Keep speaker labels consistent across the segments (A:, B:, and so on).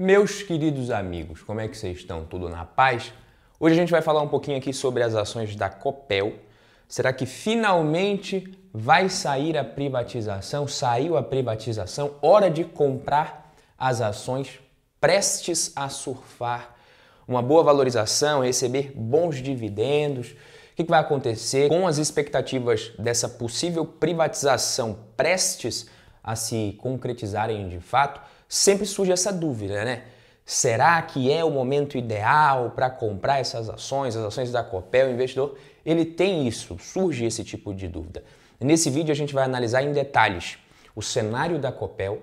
A: Meus queridos amigos, como é que vocês estão? Tudo na paz? Hoje a gente vai falar um pouquinho aqui sobre as ações da Copel. Será que finalmente vai sair a privatização? Saiu a privatização? Hora de comprar as ações prestes a surfar uma boa valorização, receber bons dividendos. O que vai acontecer com as expectativas dessa possível privatização prestes a se concretizarem de fato? sempre surge essa dúvida, né? Será que é o momento ideal para comprar essas ações, as ações da Copel? O investidor ele tem isso, surge esse tipo de dúvida. Nesse vídeo a gente vai analisar em detalhes o cenário da Copel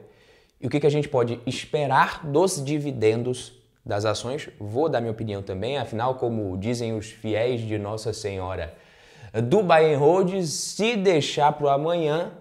A: e o que, que a gente pode esperar dos dividendos das ações. Vou dar minha opinião também, afinal, como dizem os fiéis de Nossa Senhora do Bayern Road, se deixar para o amanhã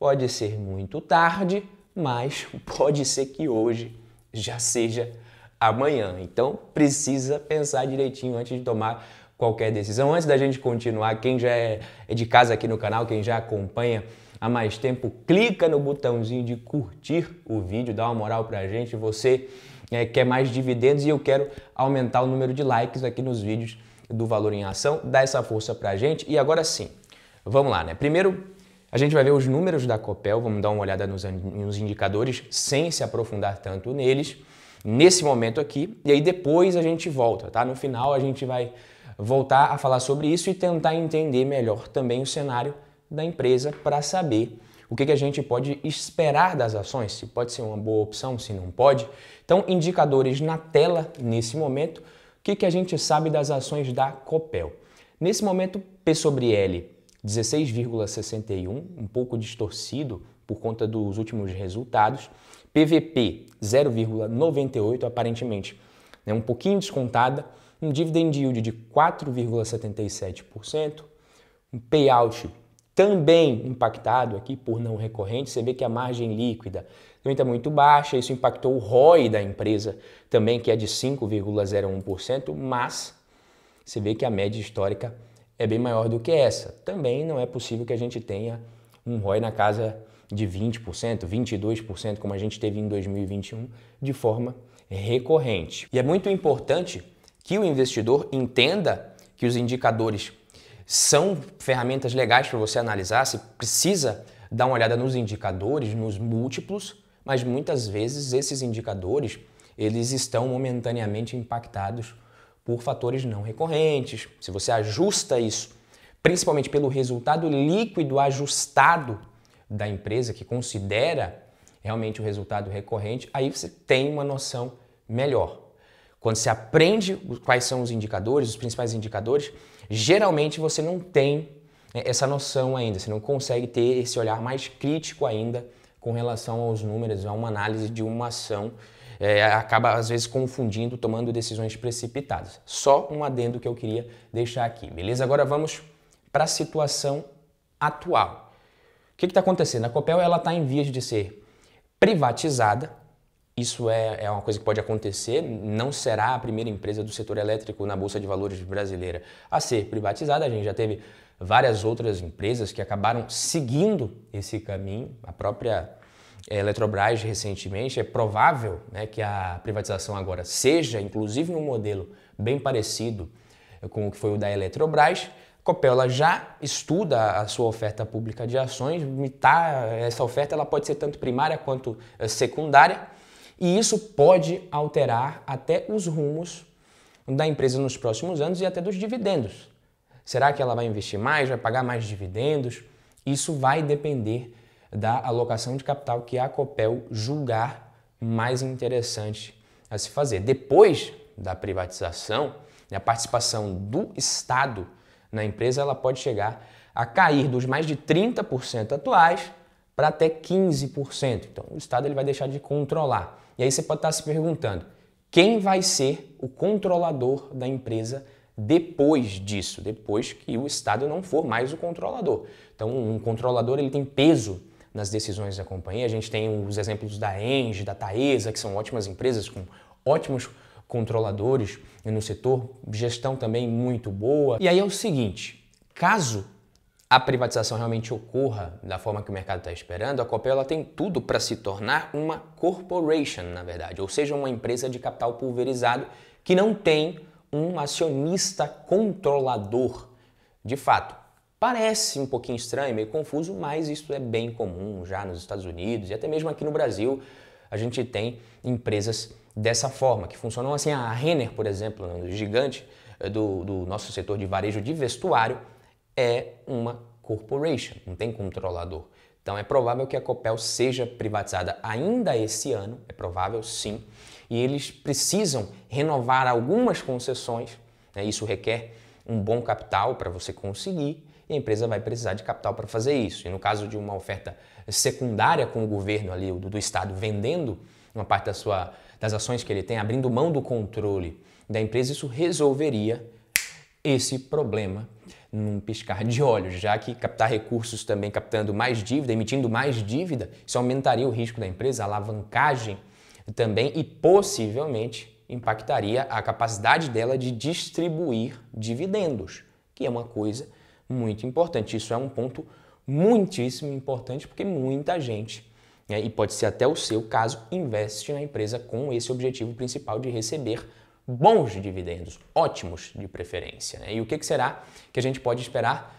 A: pode ser muito tarde mas pode ser que hoje já seja amanhã. Então precisa pensar direitinho antes de tomar qualquer decisão. Antes da gente continuar, quem já é, é de casa aqui no canal, quem já acompanha há mais tempo, clica no botãozinho de curtir o vídeo, dá uma moral pra gente. Você é, quer mais dividendos e eu quero aumentar o número de likes aqui nos vídeos do Valor em Ação. Dá essa força pra gente. E agora sim, vamos lá, né? Primeiro, a gente vai ver os números da Copel, vamos dar uma olhada nos, nos indicadores sem se aprofundar tanto neles nesse momento aqui, e aí depois a gente volta, tá? No final a gente vai voltar a falar sobre isso e tentar entender melhor também o cenário da empresa para saber o que, que a gente pode esperar das ações, se pode ser uma boa opção, se não pode. Então, indicadores na tela nesse momento, o que, que a gente sabe das ações da Copel. Nesse momento, P sobre L 16,61, um pouco distorcido por conta dos últimos resultados. PVP 0,98, aparentemente né, um pouquinho descontada. Um dividend yield de 4,77%. Um payout também impactado aqui por não recorrente. Você vê que a margem líquida também está muito baixa. Isso impactou o ROI da empresa também, que é de 5,01%, mas você vê que a média histórica é bem maior do que essa. Também não é possível que a gente tenha um ROI na casa de 20%, 22%, como a gente teve em 2021, de forma recorrente. E é muito importante que o investidor entenda que os indicadores são ferramentas legais para você analisar, se precisa dar uma olhada nos indicadores, nos múltiplos, mas muitas vezes esses indicadores eles estão momentaneamente impactados por fatores não recorrentes. Se você ajusta isso, principalmente pelo resultado líquido ajustado da empresa, que considera realmente o resultado recorrente, aí você tem uma noção melhor. Quando você aprende quais são os indicadores, os principais indicadores, geralmente você não tem né, essa noção ainda, você não consegue ter esse olhar mais crítico ainda com relação aos números, a uma análise de uma ação é, acaba às vezes confundindo, tomando decisões precipitadas. Só um adendo que eu queria deixar aqui, beleza? Agora vamos para a situação atual. O que está acontecendo? A Copel ela está em vias de ser privatizada. Isso é, é uma coisa que pode acontecer. Não será a primeira empresa do setor elétrico na Bolsa de Valores brasileira a ser privatizada. A gente já teve várias outras empresas que acabaram seguindo esse caminho. A própria é, Eletrobras recentemente, é provável né, que a privatização agora seja, inclusive, um modelo bem parecido é, com o que foi o da Eletrobras. A Copela já estuda a sua oferta pública de ações, tá, essa oferta ela pode ser tanto primária quanto é, secundária, e isso pode alterar até os rumos da empresa nos próximos anos e até dos dividendos. Será que ela vai investir mais, vai pagar mais dividendos? Isso vai depender da alocação de capital que a Copel julgar mais interessante a se fazer. Depois da privatização, né, a participação do Estado na empresa ela pode chegar a cair dos mais de 30% atuais para até 15%. Então, o Estado ele vai deixar de controlar. E aí você pode estar se perguntando, quem vai ser o controlador da empresa depois disso, depois que o Estado não for mais o controlador. Então, um controlador ele tem peso nas decisões da companhia. A gente tem os exemplos da Engie, da Taesa, que são ótimas empresas com ótimos controladores no setor, gestão também muito boa. E aí é o seguinte, caso a privatização realmente ocorra da forma que o mercado está esperando, a Copel ela tem tudo para se tornar uma corporation, na verdade, ou seja, uma empresa de capital pulverizado que não tem um acionista controlador de fato. Parece um pouquinho estranho, meio confuso, mas isso é bem comum já nos Estados Unidos e até mesmo aqui no Brasil a gente tem empresas dessa forma, que funcionam assim. A Renner, por exemplo, né, um gigante eh, do, do nosso setor de varejo de vestuário, é uma corporation, não tem controlador. Então é provável que a Copel seja privatizada ainda esse ano, é provável sim, e eles precisam renovar algumas concessões, né? isso requer um bom capital para você conseguir, e a empresa vai precisar de capital para fazer isso. E no caso de uma oferta secundária com o governo ali, do, do Estado, vendendo uma parte da sua, das ações que ele tem, abrindo mão do controle da empresa, isso resolveria esse problema num piscar de olhos, já que captar recursos também captando mais dívida, emitindo mais dívida, isso aumentaria o risco da empresa, a alavancagem também e possivelmente impactaria a capacidade dela de distribuir dividendos, que é uma coisa muito importante. Isso é um ponto muitíssimo importante porque muita gente, né, e pode ser até o seu caso, investe na empresa com esse objetivo principal de receber bons dividendos, ótimos de preferência. Né? E o que, que será que a gente pode esperar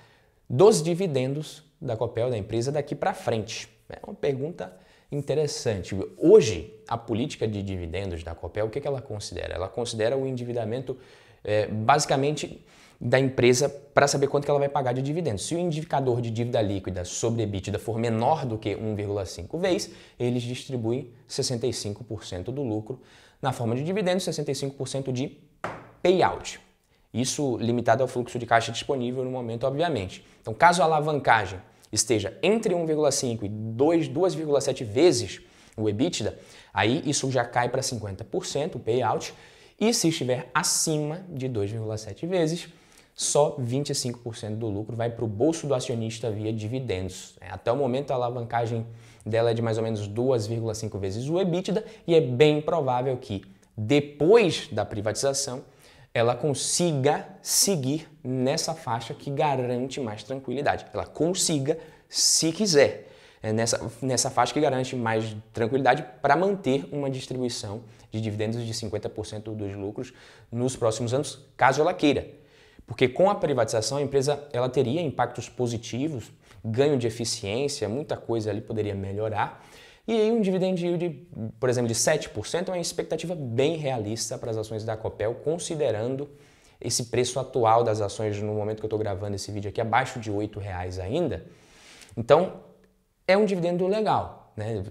A: dos dividendos da Copel, da empresa, daqui para frente? É uma pergunta interessante. Hoje, a política de dividendos da Copel, o que, que ela considera? Ela considera o endividamento é, basicamente da empresa para saber quanto que ela vai pagar de dividendos. Se o indicador de dívida líquida sobre EBITDA for menor do que 1,5 vezes, eles distribuem 65% do lucro na forma de dividendos, 65% de payout. Isso limitado ao fluxo de caixa disponível no momento, obviamente. Então, caso a alavancagem esteja entre 1,5 e 2,7 vezes o EBITDA, aí isso já cai para 50% o payout. E se estiver acima de 2,7 vezes, só 25% do lucro vai para o bolso do acionista via dividendos. É, até o momento, a alavancagem dela é de mais ou menos 2,5 vezes o EBITDA e é bem provável que, depois da privatização, ela consiga seguir nessa faixa que garante mais tranquilidade. Ela consiga, se quiser, é, nessa, nessa faixa que garante mais tranquilidade para manter uma distribuição de dividendos de 50% dos lucros nos próximos anos, caso ela queira. Porque com a privatização a empresa ela teria impactos positivos, ganho de eficiência, muita coisa ali poderia melhorar. E aí um dividend yield, por exemplo, de 7% é uma expectativa bem realista para as ações da Copel, considerando esse preço atual das ações no momento que eu estou gravando esse vídeo aqui, abaixo de R$ reais ainda. Então, é um dividendo legal. Né?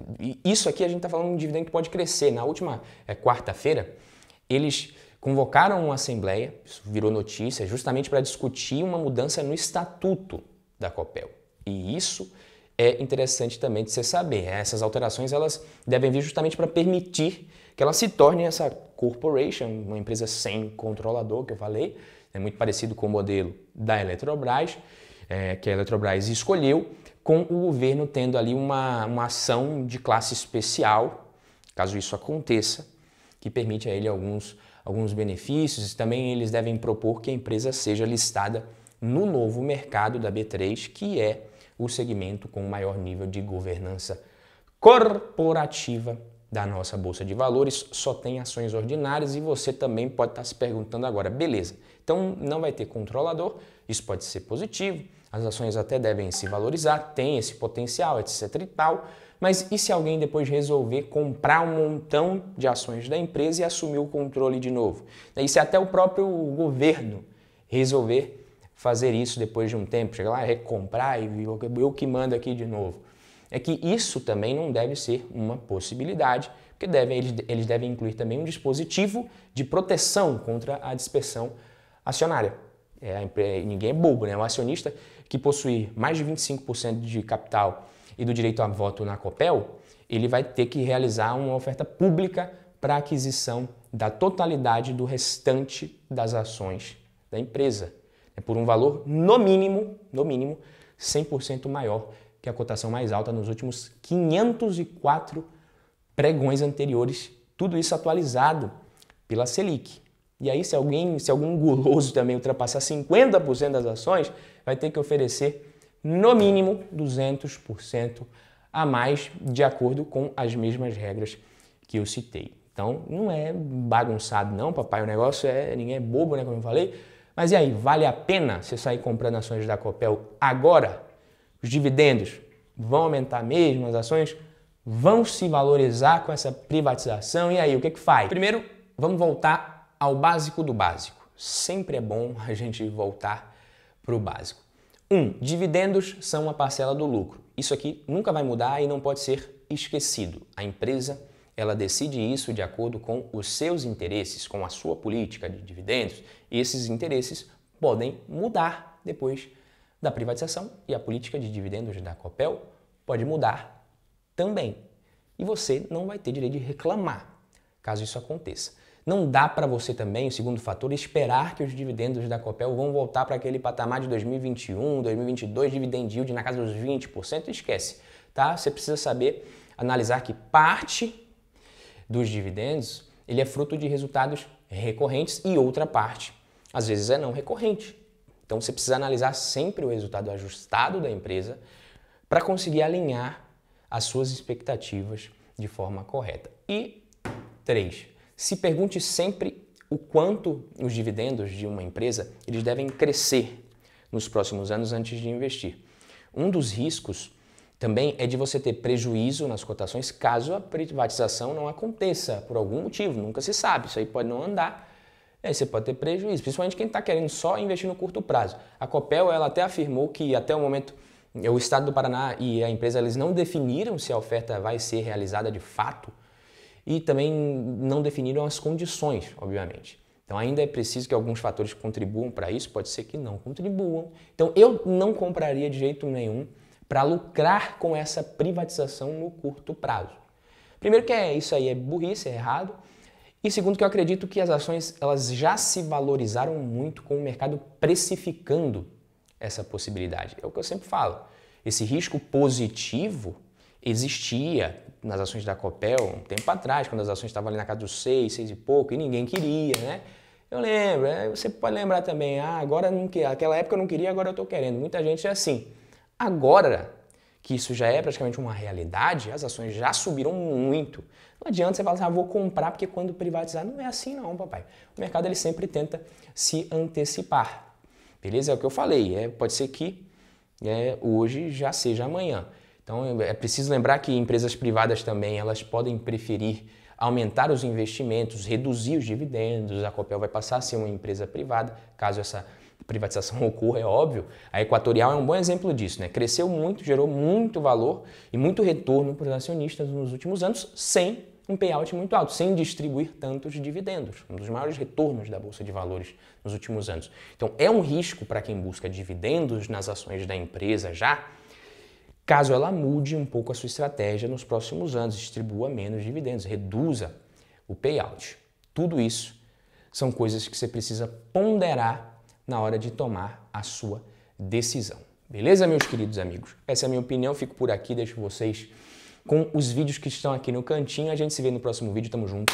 A: isso aqui a gente está falando de um dividendo que pode crescer. Na última é, quarta-feira, eles convocaram uma assembleia, isso virou notícia, justamente para discutir uma mudança no estatuto da Copel. E isso é interessante também de se saber. Né? Essas alterações elas devem vir justamente para permitir que ela se torne essa corporation, uma empresa sem controlador, que eu falei, é muito parecido com o modelo da Eletrobras, é, que a Eletrobras escolheu, com o governo tendo ali uma, uma ação de classe especial, caso isso aconteça, que permite a ele alguns alguns benefícios. e Também eles devem propor que a empresa seja listada no novo mercado da B3, que é o segmento com maior nível de governança corporativa da nossa bolsa de valores. Só tem ações ordinárias e você também pode estar se perguntando agora, beleza? Então não vai ter controlador, isso pode ser positivo as ações até devem se valorizar, têm esse potencial, etc e tal, mas e se alguém depois resolver comprar um montão de ações da empresa e assumir o controle de novo? E se até o próprio governo resolver fazer isso depois de um tempo, chegar lá, recomprar e eu que mando aqui de novo? É que isso também não deve ser uma possibilidade, porque devem, eles, eles devem incluir também um dispositivo de proteção contra a dispersão acionária é, ninguém é bobo, né? É um acionista que possui mais de 25% de capital e do direito a voto na COPEL, ele vai ter que realizar uma oferta pública para aquisição da totalidade do restante das ações da empresa, né? por um valor no mínimo, no mínimo 100% maior que a cotação mais alta nos últimos 504 pregões anteriores, tudo isso atualizado pela Selic. E aí, se alguém, se algum guloso também ultrapassar 50% das ações, vai ter que oferecer no mínimo 200% a mais, de acordo com as mesmas regras que eu citei. Então, não é bagunçado, não, papai. O negócio é. ninguém é bobo, né? Como eu falei. Mas e aí, vale a pena você sair comprando ações da Copel agora? Os dividendos vão aumentar mesmo? As ações vão se valorizar com essa privatização? E aí, o que, é que faz? Primeiro, vamos voltar ao básico do básico. Sempre é bom a gente voltar para o básico. Um, dividendos são a parcela do lucro. Isso aqui nunca vai mudar e não pode ser esquecido. A empresa ela decide isso de acordo com os seus interesses, com a sua política de dividendos. E esses interesses podem mudar depois da privatização e a política de dividendos da Copel pode mudar também. E você não vai ter direito de reclamar caso isso aconteça. Não dá para você também, o segundo fator, esperar que os dividendos da Copel vão voltar para aquele patamar de 2021, 2022, dividend yield na casa dos 20%, esquece, tá? Você precisa saber analisar que parte dos dividendos, ele é fruto de resultados recorrentes e outra parte, às vezes é não recorrente. Então você precisa analisar sempre o resultado ajustado da empresa para conseguir alinhar as suas expectativas de forma correta. E três, se pergunte sempre o quanto os dividendos de uma empresa eles devem crescer nos próximos anos antes de investir. Um dos riscos também é de você ter prejuízo nas cotações caso a privatização não aconteça por algum motivo, nunca se sabe, isso aí pode não andar, aí você pode ter prejuízo, principalmente quem está querendo só investir no curto prazo. A Copel ela até afirmou que até o momento o Estado do Paraná e a empresa eles não definiram se a oferta vai ser realizada de fato e também não definiram as condições, obviamente. Então ainda é preciso que alguns fatores contribuam para isso, pode ser que não contribuam. Então eu não compraria de jeito nenhum para lucrar com essa privatização no curto prazo. Primeiro que é isso aí é burrice, é errado. E segundo que eu acredito que as ações elas já se valorizaram muito com o mercado precificando essa possibilidade. É o que eu sempre falo. Esse risco positivo existia nas ações da Copel, um tempo atrás, quando as ações estavam ali na casa dos seis, seis e pouco, e ninguém queria, né? Eu lembro, é, você pode lembrar também, ah, agora não quer, aquela época eu não queria, agora eu estou querendo. Muita gente é assim. Agora que isso já é praticamente uma realidade, as ações já subiram muito. Não adianta você falar assim, ah, vou comprar porque quando privatizar não é assim não, papai. O mercado ele sempre tenta se antecipar. Beleza? É o que eu falei, é, pode ser que é, hoje já seja amanhã. Então é preciso lembrar que empresas privadas também elas podem preferir aumentar os investimentos, reduzir os dividendos. A Copel vai passar a ser uma empresa privada, caso essa privatização ocorra, é óbvio. A Equatorial é um bom exemplo disso, né? Cresceu muito, gerou muito valor e muito retorno para os acionistas nos últimos anos, sem um payout muito alto, sem distribuir tantos dividendos, um dos maiores retornos da bolsa de valores nos últimos anos. Então, é um risco para quem busca dividendos nas ações da empresa já caso ela mude um pouco a sua estratégia nos próximos anos, distribua menos dividendos, reduza o payout. Tudo isso são coisas que você precisa ponderar na hora de tomar a sua decisão. Beleza, meus queridos amigos? Essa é a minha opinião, fico por aqui, deixo vocês com os vídeos que estão aqui no cantinho. A gente se vê no próximo vídeo, tamo junto.